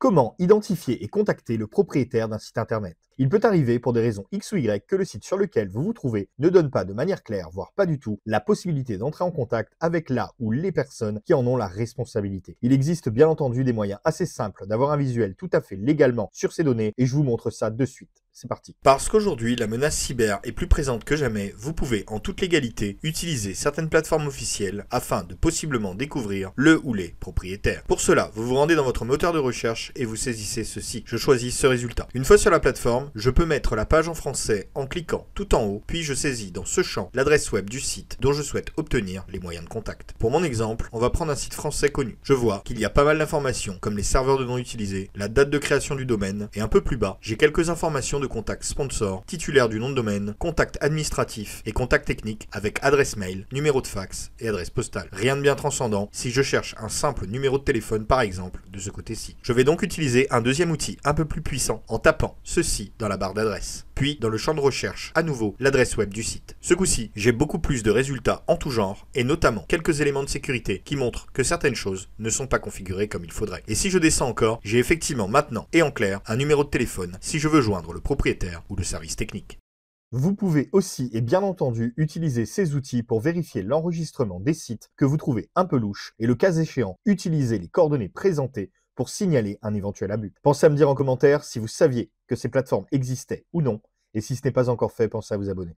Comment identifier et contacter le propriétaire d'un site internet il peut arriver pour des raisons X ou Y que le site sur lequel vous vous trouvez ne donne pas de manière claire, voire pas du tout, la possibilité d'entrer en contact avec la ou les personnes qui en ont la responsabilité. Il existe bien entendu des moyens assez simples d'avoir un visuel tout à fait légalement sur ces données et je vous montre ça de suite. C'est parti. Parce qu'aujourd'hui, la menace cyber est plus présente que jamais, vous pouvez en toute légalité utiliser certaines plateformes officielles afin de possiblement découvrir le ou les propriétaires. Pour cela, vous vous rendez dans votre moteur de recherche et vous saisissez ceci. Je choisis ce résultat. Une fois sur la plateforme, je peux mettre la page en français en cliquant tout en haut, puis je saisis dans ce champ l'adresse web du site dont je souhaite obtenir les moyens de contact. Pour mon exemple, on va prendre un site français connu. Je vois qu'il y a pas mal d'informations comme les serveurs de nom utilisés, la date de création du domaine, et un peu plus bas, j'ai quelques informations de contact sponsor, titulaire du nom de domaine, contact administratif et contact technique avec adresse mail, numéro de fax et adresse postale. Rien de bien transcendant si je cherche un simple numéro de téléphone par exemple de ce côté-ci. Je vais donc utiliser un deuxième outil un peu plus puissant en tapant ceci dans la barre d'adresse, puis dans le champ de recherche, à nouveau l'adresse web du site. Ce coup-ci, j'ai beaucoup plus de résultats en tout genre, et notamment quelques éléments de sécurité qui montrent que certaines choses ne sont pas configurées comme il faudrait. Et si je descends encore, j'ai effectivement maintenant et en clair un numéro de téléphone si je veux joindre le propriétaire ou le service technique. Vous pouvez aussi et bien entendu utiliser ces outils pour vérifier l'enregistrement des sites que vous trouvez un peu louche, et le cas échéant utiliser les coordonnées présentées pour signaler un éventuel abus. Pensez à me dire en commentaire si vous saviez que ces plateformes existaient ou non, et si ce n'est pas encore fait, pensez à vous abonner.